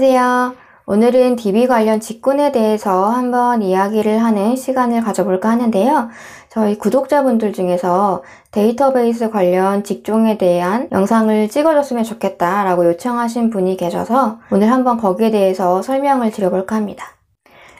안녕하세요. 오늘은 DB 관련 직군에 대해서 한번 이야기를 하는 시간을 가져볼까 하는데요. 저희 구독자분들 중에서 데이터베이스 관련 직종에 대한 영상을 찍어줬으면 좋겠다라고 요청하신 분이 계셔서 오늘 한번 거기에 대해서 설명을 드려볼까 합니다.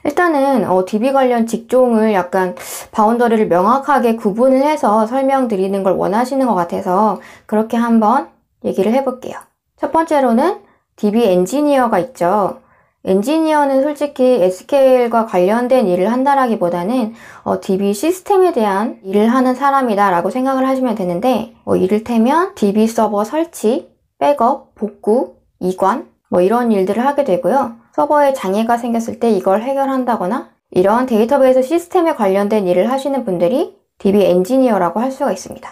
일단은 어, DB 관련 직종을 약간 바운더리를 명확하게 구분을 해서 설명드리는 걸 원하시는 것 같아서 그렇게 한번 얘기를 해볼게요. 첫 번째로는 DB 엔지니어가 있죠. 엔지니어는 솔직히 SQL과 관련된 일을 한다라기보다는 어, DB 시스템에 대한 일을 하는 사람이다라고 생각을 하시면 되는데 어, 이를테면 DB 서버 설치, 백업, 복구, 이관 뭐 이런 일들을 하게 되고요. 서버에 장애가 생겼을 때 이걸 해결한다거나 이런 데이터베이스 시스템에 관련된 일을 하시는 분들이 DB 엔지니어라고 할 수가 있습니다.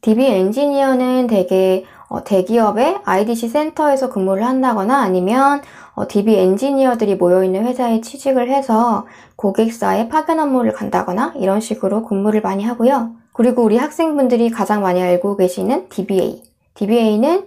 DB 엔지니어는 되게 어, 대기업의 IDC 센터에서 근무를 한다거나 아니면 어, DB 엔지니어들이 모여있는 회사에 취직을 해서 고객사에 파견 업무를 간다거나 이런 식으로 근무를 많이 하고요. 그리고 우리 학생분들이 가장 많이 알고 계시는 DBA. DBA는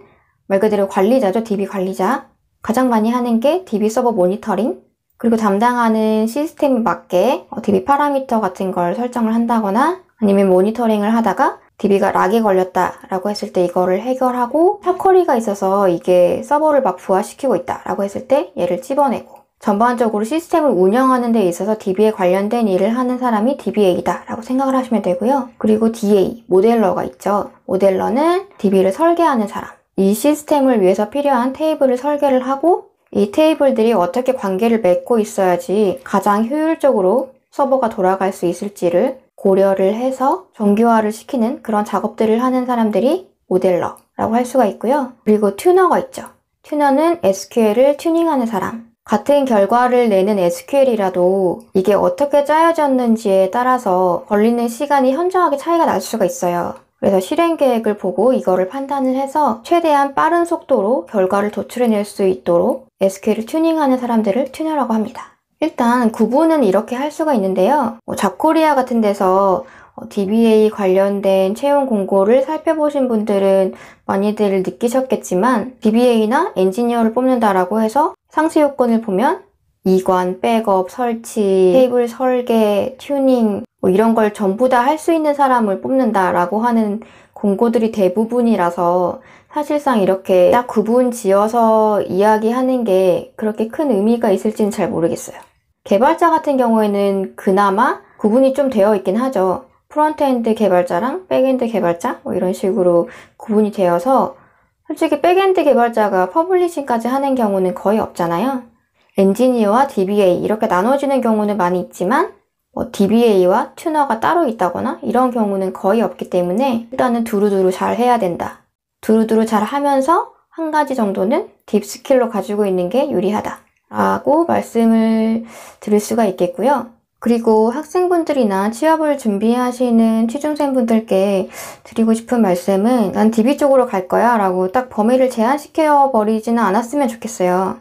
말 그대로 관리자죠. DB 관리자. 가장 많이 하는 게 DB 서버 모니터링. 그리고 담당하는 시스템에 맞게 어, DB 파라미터 같은 걸 설정을 한다거나 아니면 모니터링을 하다가 DB가 락에 걸렸다라고 했을 때 이거를 해결하고 탑커리가 있어서 이게 서버를 막 부하시키고 있다라고 했을 때 얘를 집어내고 전반적으로 시스템을 운영하는 데 있어서 DB에 관련된 일을 하는 사람이 DBA이다 라고 생각을 하시면 되고요. 그리고 DA, 모델러가 있죠. 모델러는 DB를 설계하는 사람. 이 시스템을 위해서 필요한 테이블을 설계를 하고 이 테이블들이 어떻게 관계를 맺고 있어야지 가장 효율적으로 서버가 돌아갈 수 있을지를 고려를 해서 정교화를 시키는 그런 작업들을 하는 사람들이 모델러라고 할 수가 있고요. 그리고 튜너가 있죠. 튜너는 SQL을 튜닝하는 사람. 같은 결과를 내는 SQL이라도 이게 어떻게 짜여졌는지에 따라서 걸리는 시간이 현저하게 차이가 날 수가 있어요. 그래서 실행 계획을 보고 이거를 판단을 해서 최대한 빠른 속도로 결과를 도출해낼 수 있도록 SQL을 튜닝하는 사람들을 튜너라고 합니다. 일단 구분은 이렇게 할 수가 있는데요. 뭐 잡코리아 같은 데서 어, DBA 관련된 채용 공고를 살펴보신 분들은 많이들 느끼셨겠지만 DBA나 엔지니어를 뽑는다라고 해서 상세 요건을 보면 이관, 백업, 설치, 테이블 설계, 튜닝 뭐 이런 걸 전부 다 할 수 있는 사람을 뽑는다라고 하는 공고들이 대부분이라서 사실상 이렇게 딱 구분 지어서 이야기하는 게 그렇게 큰 의미가 있을지는 잘 모르겠어요. 개발자 같은 경우에는 그나마 구분이 좀 되어 있긴 하죠. 프론트엔드 개발자랑 백엔드 개발자 뭐 이런 식으로 구분이 되어서 솔직히 백엔드 개발자가 퍼블리싱까지 하는 경우는 거의 없잖아요. 엔지니어와 DBA 이렇게 나눠지는 경우는 많이 있지만 뭐 DBA와 튜너가 따로 있다거나 이런 경우는 거의 없기 때문에 일단은 두루두루 잘 해야 된다. 두루두루 잘 하면서 한 가지 정도는 딥스킬로 가지고 있는 게 유리하다. 라고 말씀을 드릴 수가 있겠고요. 그리고 학생분들이나 취업을 준비하시는 취중생분들께 드리고 싶은 말씀은 난 DB 쪽으로 갈 거야 라고 딱 범위를 제한시켜 버리지는 않았으면 좋겠어요.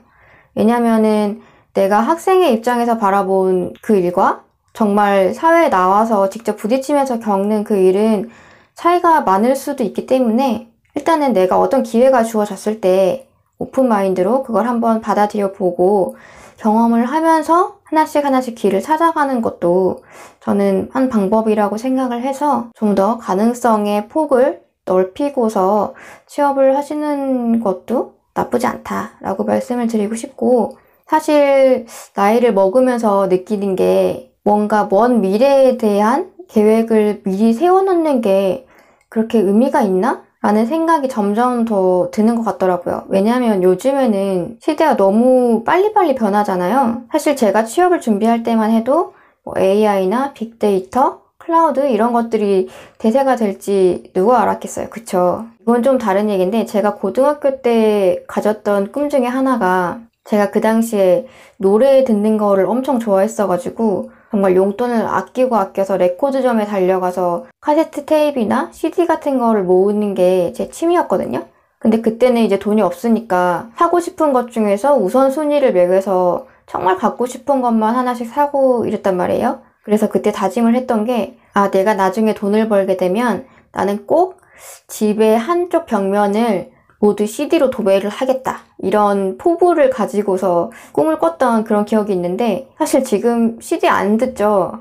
왜냐면은 내가 학생의 입장에서 바라본 그 일과 정말 사회에 나와서 직접 부딪히면서 겪는 그 일은 차이가 많을 수도 있기 때문에 일단은 내가 어떤 기회가 주어졌을 때 오픈 마인드로 그걸 한번 받아들여 보고 경험을 하면서 하나씩 하나씩 길을 찾아가는 것도 저는 한 방법이라고 생각을 해서 좀 더 가능성의 폭을 넓히고서 취업을 하시는 것도 나쁘지 않다라고 말씀을 드리고 싶고 사실 나이를 먹으면서 느끼는 게 뭔가 먼 미래에 대한 계획을 미리 세워놓는 게 그렇게 의미가 있나? 라는 생각이 점점 더 드는 것 같더라고요. 왜냐하면 요즘에는 시대가 너무 빨리빨리 변하잖아요. 사실 제가 취업을 준비할 때만 해도 뭐 AI나 빅데이터, 클라우드 이런 것들이 대세가 될지 누가 알았겠어요. 그쵸? 이건 좀 다른 얘기인데 제가 고등학교 때 가졌던 꿈 중에 하나가 제가 그 당시에 노래 듣는 거를 엄청 좋아했어가지고 정말 용돈을 아끼고 아껴서 레코드점에 달려가서 카세트 테이프나 CD 같은 거를 모으는 게 제 취미였거든요. 근데 그때는 이제 돈이 없으니까 사고 싶은 것 중에서 우선순위를 매겨서 정말 갖고 싶은 것만 하나씩 사고 이랬단 말이에요. 그래서 그때 다짐을 했던 게, 아, 내가 나중에 돈을 벌게 되면 나는 꼭 집의 한쪽 벽면을 모두 CD로 도배를 하겠다. 이런 포부를 가지고서 꿈을 꿨던 그런 기억이 있는데 사실 지금 CD 안 듣죠.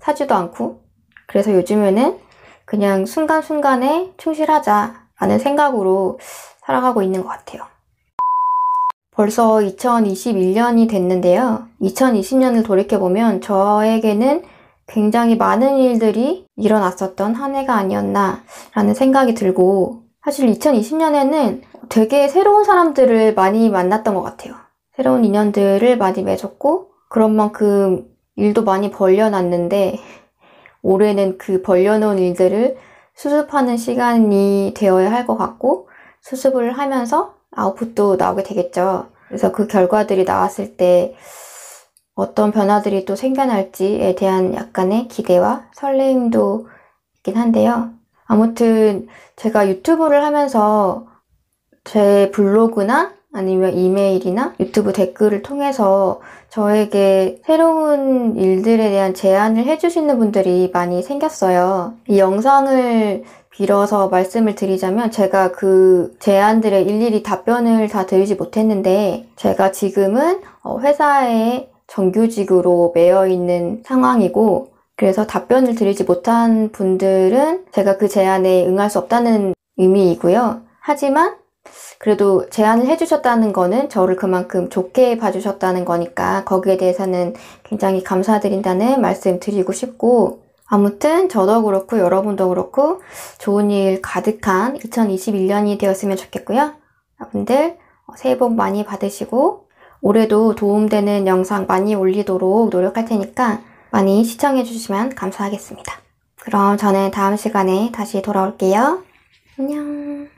사지도 않고. 그래서 요즘에는 그냥 순간순간에 충실하자라는 생각으로 살아가고 있는 것 같아요. 벌써 2021년이 됐는데요. 2020년을 돌이켜보면 저에게는 굉장히 많은 일들이 일어났었던 한 해가 아니었나라는 생각이 들고 사실 2020년에는 되게 새로운 사람들을 많이 만났던 것 같아요. 새로운 인연들을 많이 맺었고, 그런 만큼 일도 많이 벌려놨는데, 올해는 그 벌려놓은 일들을 수습하는 시간이 되어야 할 것 같고, 수습을 하면서 아웃풋도 나오게 되겠죠. 그래서 그 결과들이 나왔을 때 어떤 변화들이 또 생겨날지에 대한 약간의 기대와 설레임도 있긴 한데요. 아무튼 제가 유튜브를 하면서 제 블로그나 아니면 이메일이나 유튜브 댓글을 통해서 저에게 새로운 일들에 대한 제안을 해주시는 분들이 많이 생겼어요. 이 영상을 빌어서 말씀을 드리자면 제가 그 제안들의 일일이 답변을 다 드리지 못했는데 제가 지금은 어, 회사에 정규직으로 매여 있는 상황이고 그래서 답변을 드리지 못한 분들은 제가 그 제안에 응할 수 없다는 의미이고요. 하지만 그래도 제안을 해주셨다는 거는 저를 그만큼 좋게 봐주셨다는 거니까 거기에 대해서는 굉장히 감사드린다는 말씀 드리고 싶고 아무튼 저도 그렇고 여러분도 그렇고 좋은 일 가득한 2021년이 되었으면 좋겠고요. 여러분들 새해 복 많이 받으시고 올해도 도움되는 영상 많이 올리도록 노력할 테니까 많이 시청해 주시면 감사하겠습니다. 그럼 저는 다음 시간에 다시 돌아올게요. 안녕.